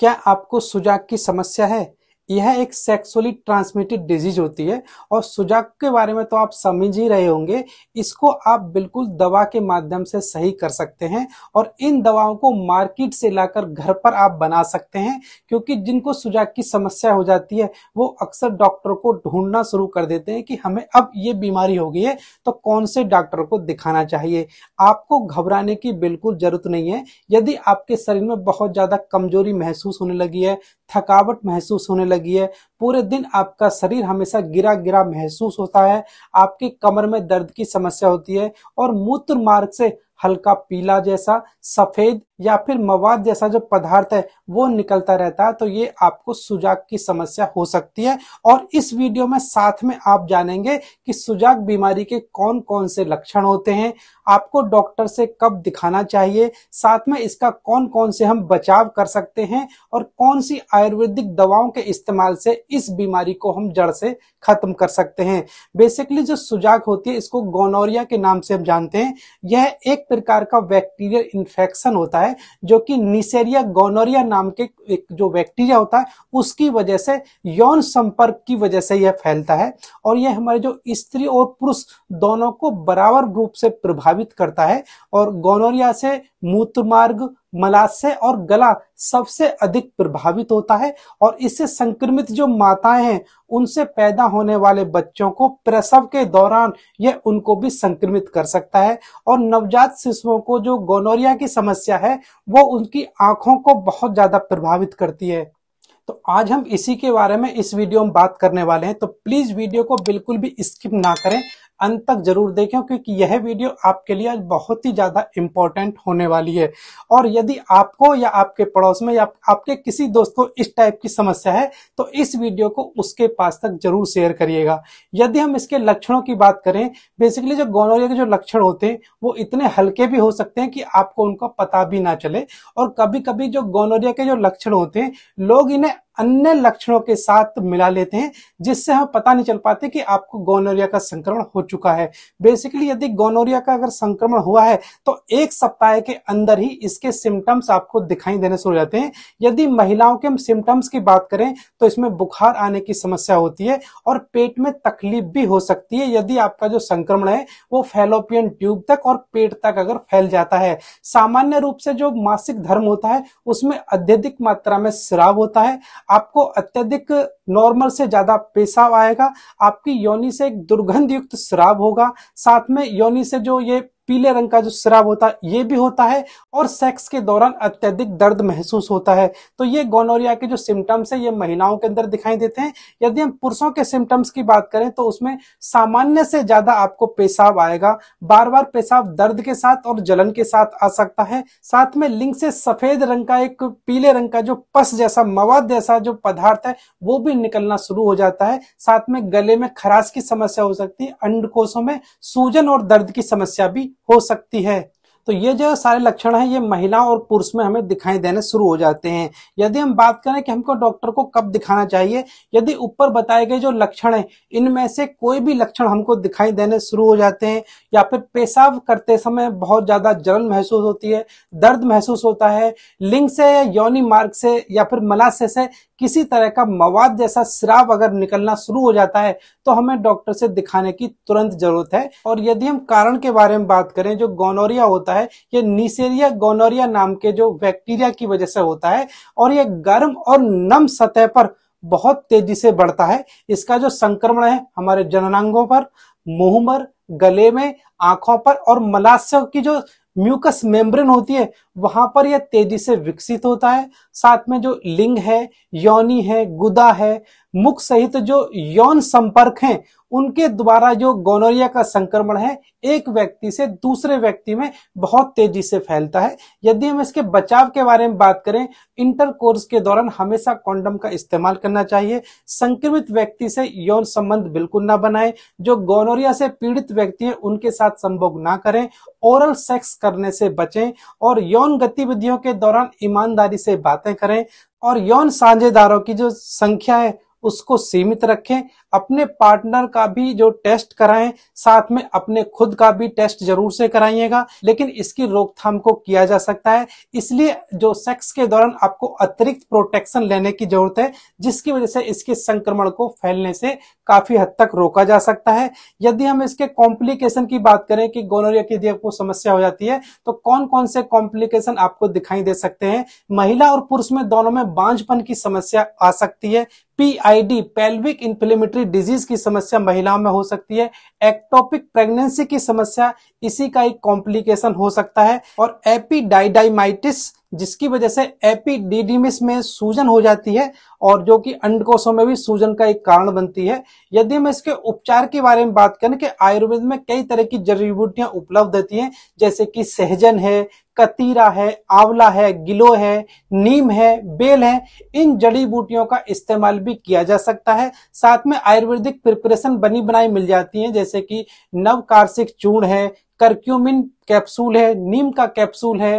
क्या आपको सुजाक की समस्या है यह एक सेक्सुअली ट्रांसमिटेड डिजीज होती है और सुजाक के बारे में तो आप समझ ही रहे होंगे इसको आप बिल्कुल दवा के माध्यम से सही कर सकते हैं और इन दवाओं को मार्केट से लाकर घर पर आप बना सकते हैं क्योंकि जिनको सुजाक की समस्या हो जाती है वो अक्सर डॉक्टर को ढूंढना शुरू कर देते हैं कि हमें अब ये बीमारी हो गई है तो कौन से डॉक्टर को दिखाना चाहिए आपको घबराने की बिल्कुल जरूरत नहीं है यदि आपके शरीर में बहुत ज्यादा कमजोरी महसूस होने लगी है थकावट महसूस होने लगी है पूरे दिन आपका शरीर हमेशा गिरा गिरा महसूस होता है आपकी कमर में दर्द की समस्या होती है और मूत्र मार्ग से हल्का पीला जैसा सफेद या फिर मवाद जैसा जो पदार्थ है वो निकलता रहता है तो ये आपको सुजाक की समस्या हो सकती है और इस वीडियो में साथ में आप जानेंगे कि सुजाक बीमारी के कौन कौन से लक्षण होते हैं आपको डॉक्टर से कब दिखाना चाहिए साथ में इसका कौन कौन से हम बचाव कर सकते हैं और कौन सी आयुर्वेदिक दवाओं के इस्तेमाल से इस बीमारी को हम जड़ से खत्म कर सकते हैं बेसिकली जो सुजाक होती है इसको गोनोरिया के नाम से हम जानते हैं यह एक प्रकार का बैक्टीरियल इन्फेक्शन होता है है जो कि निसेरिया गोनोरिया नाम के एक जो बैक्टीरिया होता है उसकी वजह से यौन संपर्क की वजह से यह फैलता है और यह हमारे जो स्त्री और पुरुष दोनों को बराबर रूप से प्रभावित करता है और गोनोरिया से मूत्र मार्ग मलाशय और गला सबसे अधिक प्रभावित होता है और इससे संक्रमित जो माताएं हैं उनसे पैदा होने वाले बच्चों को प्रसव के दौरान यह उनको भी संक्रमित कर सकता है और नवजात शिशुओं को जो गोनोरिया की समस्या है वो उनकी आंखों को बहुत ज्यादा प्रभावित करती है तो आज हम इसी के बारे में इस वीडियो में बात करने वाले हैं तो प्लीज वीडियो को बिल्कुल भी स्किप ना करें अंत तक जरूर देखें क्योंकि यह वीडियो आपके लिए बहुत ही ज्यादा इंपॉर्टेंट होने वाली है और यदि आपको या आपके पड़ोस में या आपके किसी दोस्त को इस टाइप की समस्या है तो इस वीडियो को उसके पास तक जरूर शेयर करिएगा यदि हम इसके लक्षणों की बात करें बेसिकली जो गोनोरिया के जो लक्षण होते हैं वो इतने हल्के भी हो सकते हैं कि आपको उनका पता भी ना चले और कभी कभी जो गोनोरिया के जो लक्षण होते हैं लोग इन्हें अन्य लक्षणों के साथ मिला लेते हैं जिससे हम पता नहीं चल पाते कि आपको गोनोरिया का संक्रमण हो चुका है बेसिकली यदि गोनोरिया का अगर संक्रमण हुआ है तो एक सप्ताह के अंदर ही इसके सिम्टम्स आपको दिखाई देने शुरू हो जाते हैं यदि महिलाओं के हम सिम्टम्स की बात करें तो इसमें बुखार आने की समस्या होती है और पेट में तकलीफ भी हो सकती है यदि आपका जो संक्रमण है वो फैलोपियन ट्यूब तक और पेट तक अगर फैल जाता है सामान्य रूप से जो मासिक धर्म होता है उसमें अत्यधिक मात्रा में श्राव होता है आपको अत्यधिक नॉर्मल से ज्यादा पेशाब आएगा आपकी योनि से एक दुर्गंध युक्त श्राव होगा साथ में योनि से जो ये पीले रंग का जो स्राव होता है ये भी होता है और सेक्स के दौरान अत्यधिक दर्द महसूस होता है तो ये गोनोरिया के जो सिम्टम्स है ये महिलाओं के अंदर दिखाई देते हैं यदि हम पुरुषों के सिम्टम्स की बात करें तो उसमें सामान्य से ज्यादा आपको पेशाब आएगा बार बार पेशाब दर्द के साथ और जलन के साथ आ सकता है साथ में लिंग से सफेद रंग का एक पीले रंग का जो पस जैसा मवाद जैसा जो पदार्थ है वो भी निकलना शुरू हो जाता है साथ में गले में खराश की समस्या हो सकती है अंडकोशों में सूजन और दर्द की समस्या भी हो सकती है तो ये जो सारे लक्षण हैं ये महिला और पुरुष में हमें दिखाई देने शुरू हो जाते हैं यदि हम बात करें कि हमको डॉक्टर को कब दिखाना चाहिए यदि ऊपर बताए गए जो लक्षण हैं इनमें से कोई भी लक्षण हमको दिखाई देने शुरू हो जाते हैं या फिर पेशाब करते समय बहुत ज्यादा जलन महसूस होती है दर्द महसूस होता है लिंग से या यौनी मार्ग से या फिर मलाशय से किसी तरह का मवाद जैसा श्राव अगर निकलना शुरू हो जाता है तो हमें डॉक्टर से दिखाने की तुरंत जरूरत है और यदि हम कारण के बारे में बात करें जो गोनोरिया होता है ये निसेरिया गोनोरिया नाम के जो बैक्टीरिया की वजह से होता है और ये गर्म और नम सतह पर बहुत तेजी से बढ़ता है इसका जो संक्रमण है हमारे जननांगों पर मुंह पर गले में आंखों पर और मलाशयों की जो म्यूकस मेम्ब्रेन होती है वहां पर यह तेजी से विकसित होता है साथ में जो लिंग है यौनी है गुदा है मुख सहित जो यौन संपर्क हैं उनके द्वारा जो गोनोरिया का संक्रमण है एक व्यक्ति से दूसरे व्यक्ति में बहुत तेजी से फैलता है यदि हम इसके बचाव के बारे में बात करें इंटरकोर्स के दौरान हमेशा कॉन्डम का इस्तेमाल करना चाहिए संक्रमित व्यक्ति से यौन संबंध बिल्कुल ना बनाएं जो गोनोरिया से पीड़ित व्यक्ति है उनके साथ संभोग ना करें ओरल सेक्स करने से बचें और यौन यौन गतिविधियों के दौरान ईमानदारी से बातें करें और यौन साझेदारों की जो संख्या है उसको सीमित रखें अपने पार्टनर का भी जो टेस्ट कराएं साथ में अपने खुद का भी टेस्ट जरूर से कराइएगा लेकिन इसकी रोकथाम को किया जा सकता है इसलिए जो सेक्स के दौरान आपको अतिरिक्त प्रोटेक्शन लेने की जरूरत है जिसकी वजह से इसके संक्रमण को फैलने से काफी हद तक रोका जा सकता है यदि हम इसके कॉम्प्लिकेशन की बात करें कि गोनोरिया की यदि आपको समस्या हो जाती है तो कौन कौन से कॉम्प्लिकेशन आपको दिखाई दे सकते हैं महिला और पुरुष में दोनों में बांझपन की समस्या आ सकती है PID pelvic inflammatory respiratory disease की समस्या महिलाओं में हो सकती है एक्टोपिक प्रेगनेंसी की समस्या इसी का एक कॉम्प्लिकेशन हो सकता है और एपीडाइडाइमाइटिस जिसकी वजह से एपीडीडीमिस में सूजन हो जाती है और जो कि अंडकोशों में भी सूजन का एक कारण बनती है यदि हम इसके उपचार के बारे में बात करें कि आयुर्वेद में कई तरह की जड़ी बूटियां उपलब्ध होती हैं जैसे कि सहजन है कतीरा है आंवला है गिलो है नीम है बेल है इन जड़ी बूटियों का इस्तेमाल भी किया जा सकता है साथ में आयुर्वेदिक प्रिपरेशन बनी बनाई मिल जाती है जैसे कि नवकार्सिक चूर्ण है करक्यूमिन कैप्सूल है नीम का कैप्सूल है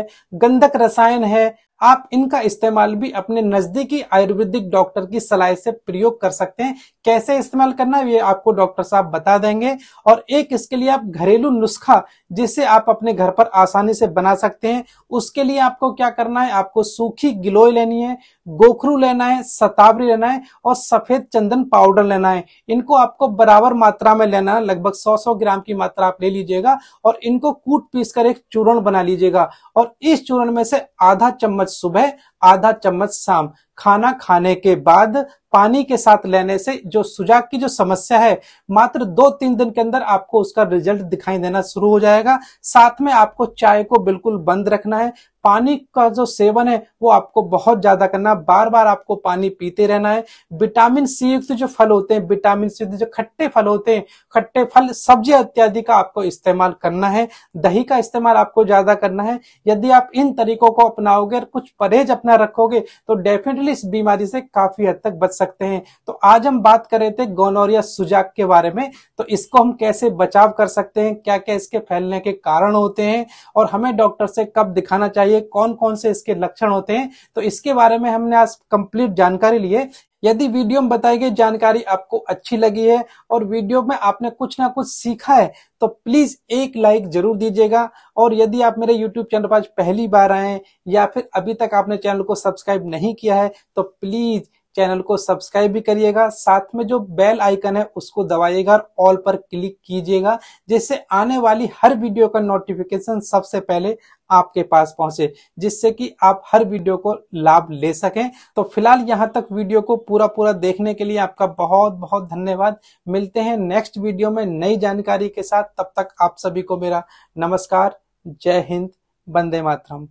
गंधक रसायन है आप इनका इस्तेमाल भी अपने नजदीकी आयुर्वेदिक डॉक्टर की सलाह से प्रयोग कर सकते हैं कैसे इस्तेमाल करना ये आपको डॉक्टर साहब बता देंगे और एक इसके लिए आप घरेलू नुस्खा जिसे आप अपने घर पर आसानी से बना सकते हैं उसके लिए आपको क्या करना है आपको सूखी गिलोय लेनी है गोखरू लेना है सतावरी लेना है और सफेद चंदन पाउडर लेना है इनको आपको बराबर मात्रा में लेना है लगभग सौ सौ ग्राम की मात्रा आप ले लीजिएगा और इनको कूट कर एक चूर्ण बना लीजिएगा और इस चूर्ण में से आधा चम्मच सुबह आधा चम्मच शाम खाना खाने के बाद पानी के साथ लेने से जो सुजाक की जो समस्या है मात्र दो तीन दिन के अंदर आपको उसका रिजल्ट दिखाई देना शुरू हो जाएगा साथ में आपको चाय को बिल्कुल बंद रखना है पानी का जो सेवन है वो आपको बहुत ज्यादा करना बार बार आपको पानी पीते रहना है विटामिन सी युक्त जो फल होते हैं विटामिन सी युक्त जो खट्टे फल होते हैं खट्टे फल सब्जी इत्यादि का आपको इस्तेमाल करना है दही का इस्तेमाल आपको ज्यादा करना है यदि आप इन तरीकों को अपनाओगे और कुछ परहेज अपना रखोगे तो डेफिनेटली इस बीमारी से काफी हद तक बच सकते हैं तो आज हम बात कर रहे थे गोनोरिया सुजाक के बारे में तो इसको हम कैसे बचाव कर सकते हैं क्या क्या इसके फैलने के कारण होते हैं और हमें डॉक्टर से कब दिखाना चाहिए कौन कौन से इसके लक्षण होते हैं तो इसके बारे में हमने आज कंप्लीट जानकारी लिए यदि वीडियो में बताई गई जानकारी आपको अच्छी लगी है और वीडियो में आपने कुछ ना कुछ सीखा है तो प्लीज एक लाइक जरूर दीजिएगा और यदि आप मेरे यूट्यूब चैनल पर पहली बार आए या फिर अभी तक आपने चैनल को सब्सक्राइब नहीं किया है तो प्लीज चैनल को सब्सक्राइब भी करिएगा साथ में जो बेल आइकन है उसको दबाइएगा और ऑल पर क्लिक कीजिएगा जिससे आने वाली हर वीडियो का नोटिफिकेशन सबसे पहले आपके पास पहुंचे जिससे कि आप हर वीडियो को लाभ ले सकें तो फिलहाल यहां तक वीडियो को पूरा पूरा देखने के लिए आपका बहुत बहुत धन्यवाद मिलते हैं नेक्स्ट वीडियो में नई जानकारी के साथ तब तक आप सभी को मेरा नमस्कार जय हिंद वंदे मातरम